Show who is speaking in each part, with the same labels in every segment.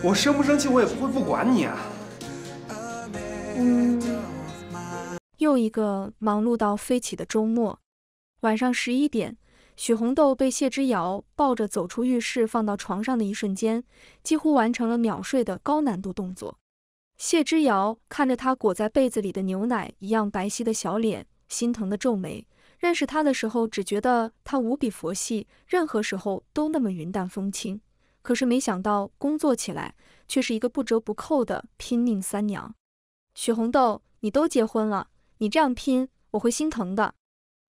Speaker 1: 我生不生气，我也不会不管你啊。又一个忙碌到飞起的周末，晚上十一点，许红豆被谢之遥抱着走出浴室，放到床上的一瞬间，几乎完成了秒睡的高难度动作。谢之遥看着他裹在被子里的牛奶一样白皙的小脸，心疼的皱眉。认识他的时候，只觉得他无比佛系，任何时候都那么云淡风轻。可是没想到，工作起来却是一个不折不扣的拼命三娘。许红豆，你都结婚了，你这样拼，我会心疼的。”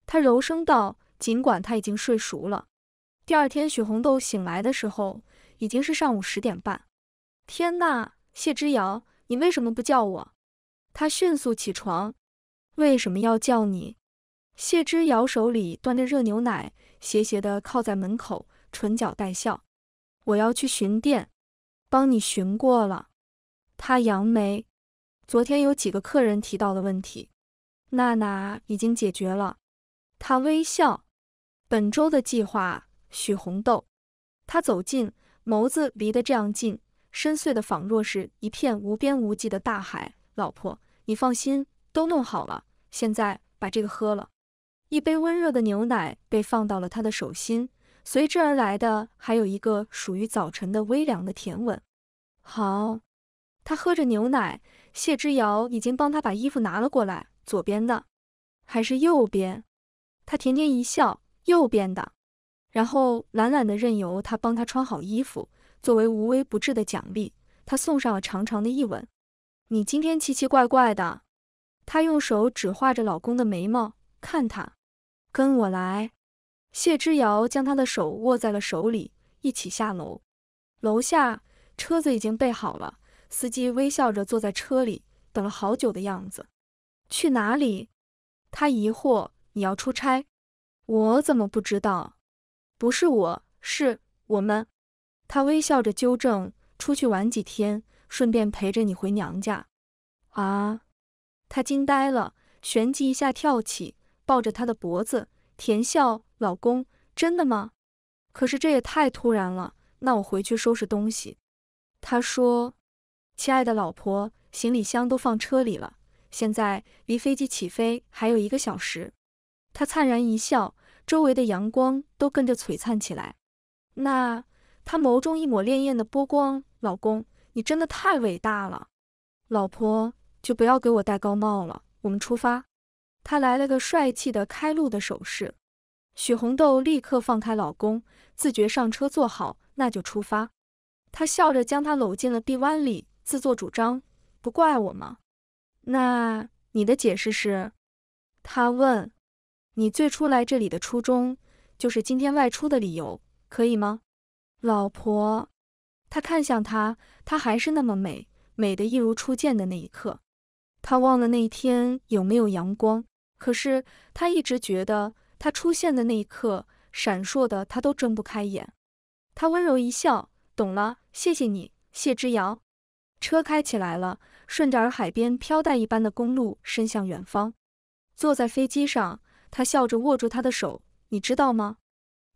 Speaker 1: 他柔声道。尽管他已经睡熟了。第二天，许红豆醒来的时候，已经是上午十点半。天呐，谢之遥，你为什么不叫我？他迅速起床。为什么要叫你？谢之遥手里端着热牛奶，斜斜的靠在门口，唇角带笑。我要去巡店，帮你巡过了。他扬眉，昨天有几个客人提到的问题，娜娜已经解决了。他微笑，本周的计划许红豆。他走近，眸子离得这样近，深邃的仿若是一片无边无际的大海。老婆，你放心，都弄好了。现在把这个喝了，一杯温热的牛奶被放到了他的手心。随之而来的，还有一个属于早晨的微凉的甜吻。好，他喝着牛奶，谢之遥已经帮他把衣服拿了过来，左边的还是右边？他甜甜一笑，右边的。然后懒懒的任由他帮他穿好衣服，作为无微不至的奖励，他送上了长长的一吻。你今天奇奇怪怪的。他用手指画着老公的眉毛，看他，跟我来。谢之遥将他的手握在了手里，一起下楼。楼下车子已经备好了，司机微笑着坐在车里，等了好久的样子。去哪里？他疑惑。你要出差？我怎么不知道？不是我，是我们。他微笑着纠正。出去玩几天，顺便陪着你回娘家。啊！他惊呆了，旋即一下跳起，抱着他的脖子，甜笑。老公，真的吗？可是这也太突然了。那我回去收拾东西。他说：“亲爱的老婆，行李箱都放车里了，现在离飞机起飞还有一个小时。”他灿然一笑，周围的阳光都跟着璀璨起来。那他眸中一抹潋滟的波光。老公，你真的太伟大了。老婆，就不要给我戴高帽了。我们出发。他来了个帅气的开路的手势。许红豆立刻放开老公，自觉上车坐好，那就出发。她笑着将他搂进了臂弯里，自作主张，不怪我吗？那你的解释是？他问。你最初来这里的初衷，就是今天外出的理由，可以吗？老婆。他看向她，她还是那么美，美得一如初见的那一刻。他忘了那一天有没有阳光，可是他一直觉得。他出现的那一刻，闪烁的他都睁不开眼。他温柔一笑，懂了，谢谢你，谢之遥。车开起来了，顺着洱海边飘带一般的公路伸向远方。坐在飞机上，他笑着握住他的手。你知道吗？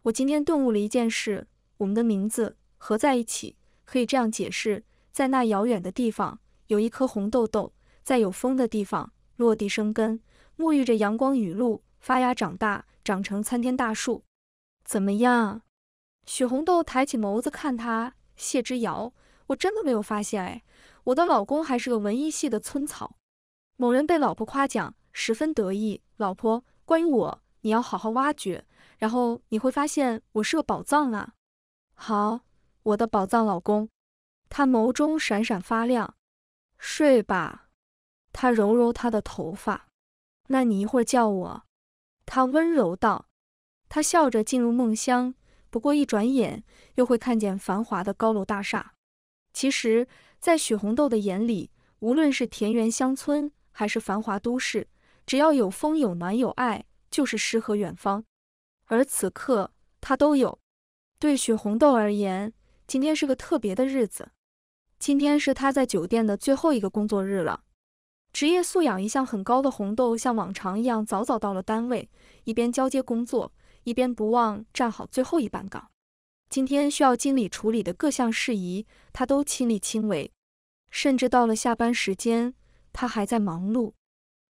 Speaker 1: 我今天顿悟了一件事。我们的名字合在一起，可以这样解释：在那遥远的地方，有一颗红豆豆，在有风的地方落地生根，沐浴着阳光雨露，发芽长大。长成参天大树，怎么样？许红豆抬起眸子看他，谢之遥，我真的没有发现哎，我的老公还是个文艺系的村草。某人被老婆夸奖，十分得意。老婆，关于我，你要好好挖掘，然后你会发现我是个宝藏啊！好，我的宝藏老公。他眸中闪闪发亮。睡吧，他揉揉他的头发。那你一会儿叫我。他温柔道：“他笑着进入梦乡，不过一转眼又会看见繁华的高楼大厦。其实，在许红豆的眼里，无论是田园乡村，还是繁华都市，只要有风、有暖、有爱，就是诗和远方。而此刻，他都有。对许红豆而言，今天是个特别的日子，今天是他在酒店的最后一个工作日了。”职业素养一向很高的红豆，像往常一样早早到了单位，一边交接工作，一边不忘站好最后一班岗。今天需要经理处理的各项事宜，他都亲力亲为，甚至到了下班时间，他还在忙碌。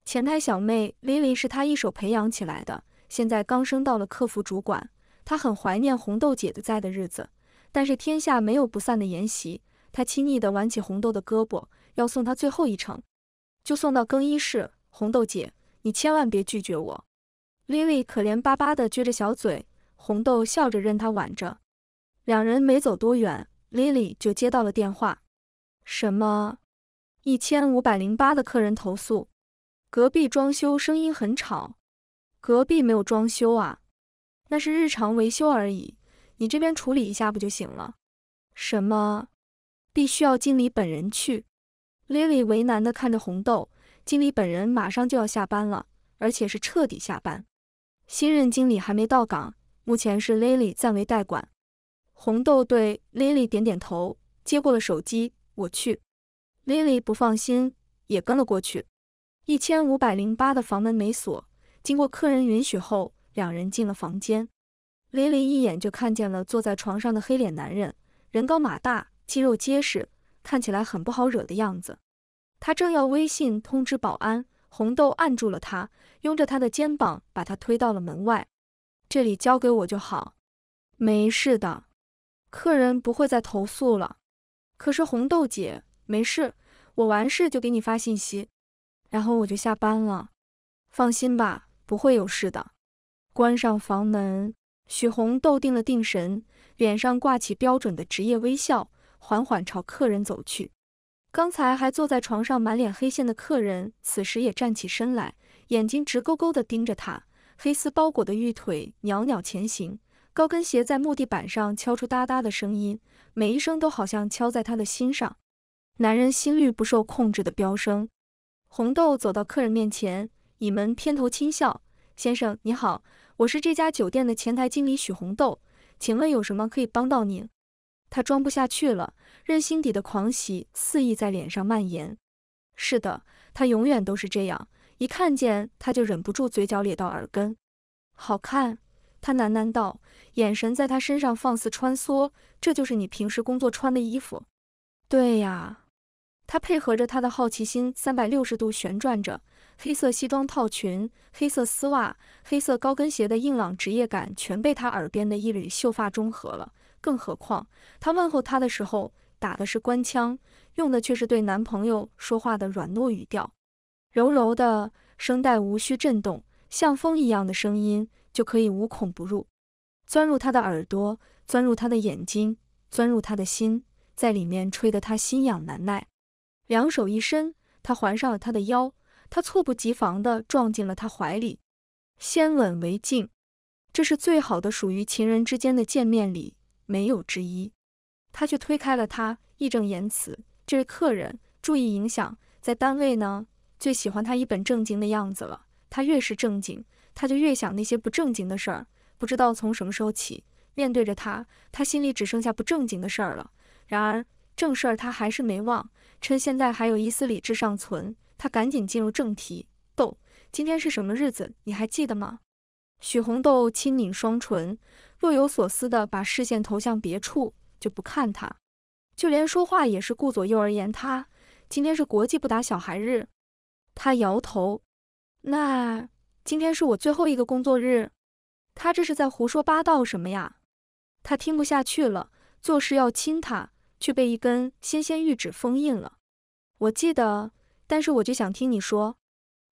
Speaker 1: 前台小妹 Lily 是他一手培养起来的，现在刚升到了客服主管，他很怀念红豆姐的在的日子，但是天下没有不散的筵席，他亲昵地挽起红豆的胳膊，要送她最后一程。就送到更衣室，红豆姐，你千万别拒绝我。Lily 可怜巴巴地撅着小嘴，红豆笑着任她挽着。两人没走多远，Lily 就接到了电话，什么一千五百零八的客人投诉，隔壁装修声音很吵，隔壁没有装修啊，那是日常维修而已，你这边处理一下不就行了？什么，必须要经理本人去？Lily 为难的看着红豆，经理本人马上就要下班了，而且是彻底下班。新任经理还没到岗，目前是 Lily 暂为代管。红豆对 Lily 点点头，接过了手机，我去。Lily 不放心，也跟了过去。一千五百零八的房门没锁，经过客人允许后，两人进了房间。Lily 一眼就看见了坐在床上的黑脸男人，人高马大，肌肉结实。看起来很不好惹的样子，他正要微信通知保安，红豆按住了他，拥着他的肩膀，把他推到了门外。这里交给我就好，没事的，客人不会再投诉了。可是红豆姐，没事，我完事就给你发信息，然后我就下班了。放心吧，不会有事的。关上房门，许红豆定了定神，脸上挂起标准的职业微笑。缓缓朝客人走去，刚才还坐在床上满脸黑线的客人，此时也站起身来，眼睛直勾勾地盯着他，黑丝包裹的玉腿袅袅前行，高跟鞋在木地板上敲出哒哒的声音，每一声都好像敲在他的心上，男人心率不受控制的飙升。红豆走到客人面前，倚门偏头轻笑：“先生你好，我是这家酒店的前台经理许红豆，请问有什么可以帮到您？”他装不下去了，任心底的狂喜肆意在脸上蔓延。是的，他永远都是这样，一看见他就忍不住嘴角咧到耳根。好看，他喃喃道，眼神在他身上放肆穿梭。这就是你平时工作穿的衣服？对呀。他配合着他的好奇心，三百六十度旋转着，黑色西装套裙、黑色丝袜、黑色高跟鞋的硬朗职业感，全被他耳边的一缕秀发中和了。更何况，他问候他的时候打的是官腔，用的却是对男朋友说话的软糯语调，柔柔的声带无需震动，像风一样的声音就可以无孔不入，钻入他的耳朵，钻入他的眼睛，钻入他的心，在里面吹得他心痒难耐。两手一伸，他环上了他的腰，他猝不及防地撞进了他怀里，先吻为敬，这是最好的属于情人之间的见面礼。没有之一，他却推开了他，义正言辞：“这位客人，注意影响，在单位呢，最喜欢他一本正经的样子了。他越是正经，他就越想那些不正经的事儿。不知道从什么时候起，面对着他，他心里只剩下不正经的事儿了。然而正事儿他还是没忘，趁现在还有一丝理智尚存，他赶紧进入正题。豆，今天是什么日子？你还记得吗？”许红豆轻抿双唇，若有所思地把视线投向别处，就不看他，就连说话也是顾左右而言他。今天是国际不打小孩日，他摇头。那今天是我最后一个工作日。他这是在胡说八道什么呀？他听不下去了，作势要亲他，却被一根纤纤玉指封印了。我记得，但是我就想听你说。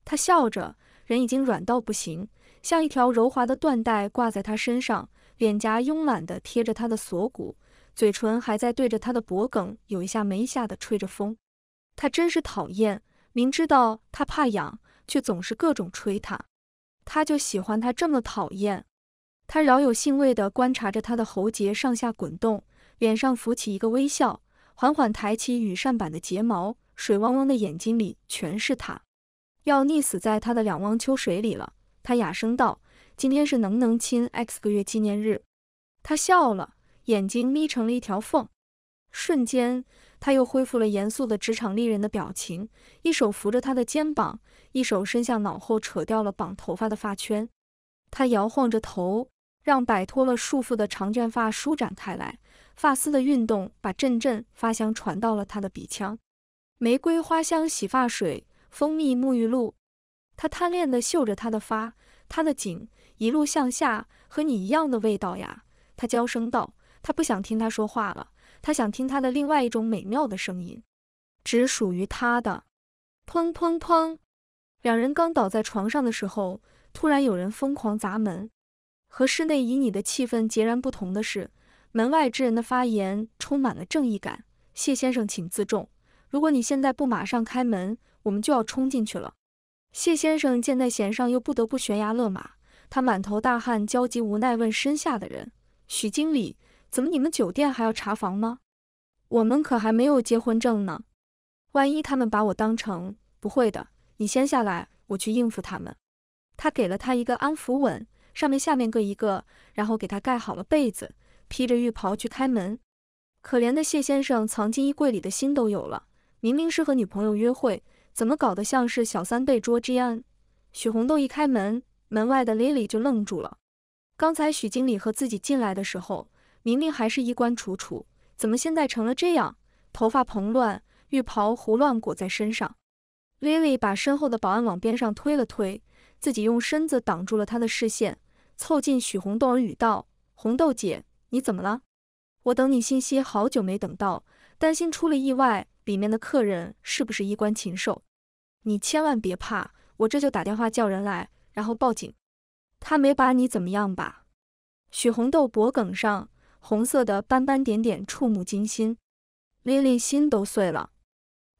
Speaker 1: 他笑着，人已经软到不行。像一条柔滑的缎带挂在他身上，脸颊慵懒地贴着他的锁骨，嘴唇还在对着他的脖梗有一下没一下的吹着风。他真是讨厌，明知道他怕痒，却总是各种吹他。他就喜欢他这么讨厌。他饶有兴味地观察着他的喉结上下滚动，脸上浮起一个微笑，缓缓抬起羽扇般的睫毛，水汪汪的眼睛里全是他，要溺死在他的两汪秋水里了。他哑声道：“今天是能不能亲 x 个月纪念日？”他笑了，眼睛眯成了一条缝。瞬间，他又恢复了严肃的职场丽人的表情，一手扶着他的肩膀，一手伸向脑后，扯掉了绑头发的发圈。他摇晃着头，让摆脱了束缚的长卷发舒展开来。发丝的运动把阵阵发香传到了他的鼻腔。玫瑰花香洗发水、蜂蜜沐浴露。他贪恋地嗅着他的发，他的颈，一路向下，和你一样的味道呀。他娇声道。他不想听他说话了，他想听他的另外一种美妙的声音，只属于他的。砰砰砰！两人刚倒在床上的时候，突然有人疯狂砸门。和室内旖旎的气氛截然不同的是，门外之人的发言充满了正义感。谢先生，请自重。如果你现在不马上开门，我们就要冲进去了。谢先生箭在弦上，又不得不悬崖勒马。他满头大汗，焦急无奈，问身下的人：“许经理，怎么你们酒店还要查房吗？我们可还没有结婚证呢。万一他们把我当成……不会的，你先下来，我去应付他们。”他给了他一个安抚吻，上面下面各一个，然后给他盖好了被子，披着浴袍去开门。可怜的谢先生藏进衣柜里的心都有了，明明是和女朋友约会。怎么搞得像是小三被捉？JN，许红豆一开门，门外的 Lily 就愣住了。刚才许经理和自己进来的时候，明明还是衣冠楚楚，怎么现在成了这样？头发蓬乱，浴袍胡乱裹在身上。Lily 把身后的保安往边上推了推，自己用身子挡住了他的视线，凑近许红豆耳语道：“红豆姐，你怎么了？我等你信息好久没等到，担心出了意外。”里面的客人是不是衣冠禽兽？你千万别怕，我这就打电话叫人来，然后报警。他没把你怎么样吧？许红豆脖梗上红色的斑斑点点触目惊心 l i 心都碎了，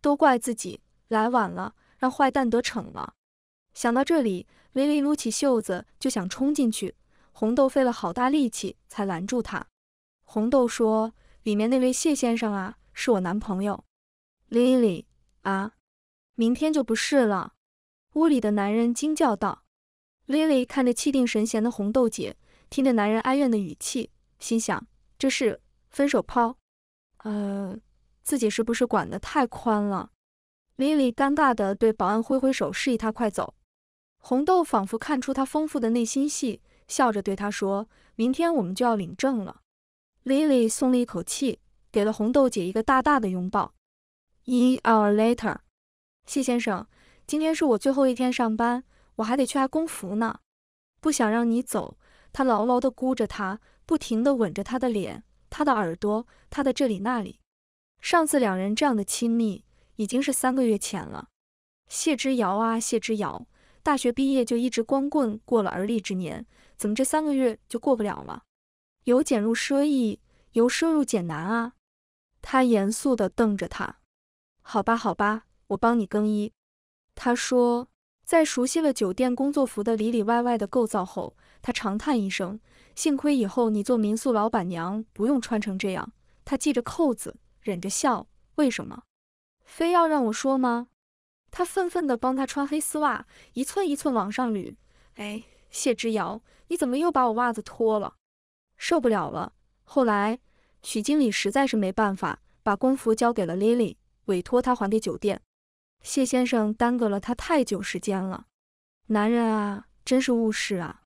Speaker 1: 都怪自己来晚了，让坏蛋得逞了。想到这里 l i 撸起袖子就想冲进去，红豆费了好大力气才拦住他。红豆说：“里面那位谢先生啊，是我男朋友。” Lily 啊，明天就不是了！屋里的男人惊叫道。Lily 看着气定神闲的红豆姐，听着男人哀怨的语气，心想这是分手炮，呃，自己是不是管的太宽了？Lily 尴尬的对保安挥挥手，示意他快走。红豆仿佛看出他丰富的内心戏，笑着对他说：“明天我们就要领证了。” Lily 松了一口气，给了红豆姐一个大大的拥抱。一 hour later，谢先生，今天是我最后一天上班，我还得去挨工服呢。不想让你走，他牢牢的箍着他，不停的吻着他的脸，他的耳朵，他的这里那里。上次两人这样的亲密，已经是三个月前了。谢之遥啊，谢之遥，大学毕业就一直光棍，过了而立之年，怎么这三个月就过不了了？由俭入奢易，由奢入俭难啊！他严肃的瞪着他。好吧，好吧，我帮你更衣。他说，在熟悉了酒店工作服的里里外外的构造后，他长叹一声，幸亏以后你做民宿老板娘不用穿成这样。他系着扣子，忍着笑，为什么非要让我说吗？他愤愤地帮他穿黑丝袜，一寸一寸往上捋。哎，谢之遥，你怎么又把我袜子脱了？受不了了。后来，许经理实在是没办法，把工服交给了 Lily。委托他还给酒店，谢先生耽搁了他太久时间了。男人啊，真是误事啊。